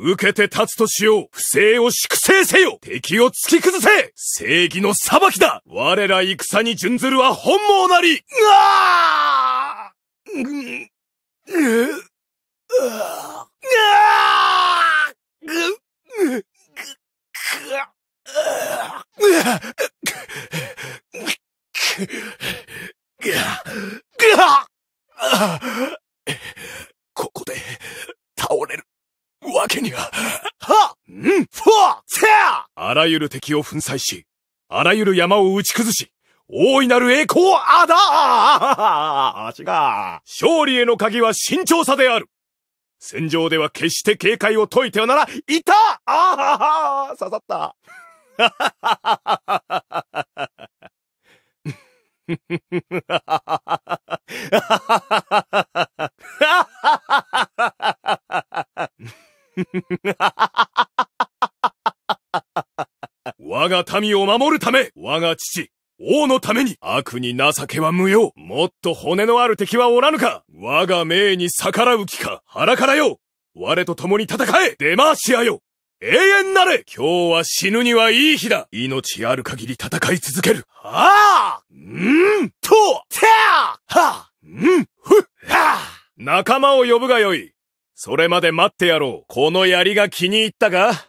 受けて立つとしよう。不正を粛清せよ敵を突き崩せ正義の裁きだ我ら戦に準ずるは本望なりあーぐん、ぐ、あぐ、ぐ、ぐ、ぐ、ぐ、ぐ、ぐ、には、はんふわせやあらゆる敵を粉砕し、あらゆる山を打ち崩し、大いなる栄光あだあ違う。勝利への鍵は慎重さである戦場では決して警戒を解いてはなら、いたああ刺さった。我が民を守るため、我が父、王のために悪に情けは無用。もっと骨のある敵はおらぬか我が命に逆らう気か腹からよ我と共に戦えデマーシアよ永遠なれ今日は死ぬにはいい日だ命ある限り戦い続けるはあんとてあはんふはあ仲間を呼ぶがよいそれまで待ってやろう。この槍が気に入ったか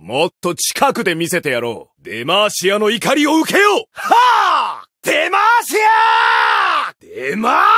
もっと近くで見せてやろう。デマーシアの怒りを受けようはあデマーシアデマー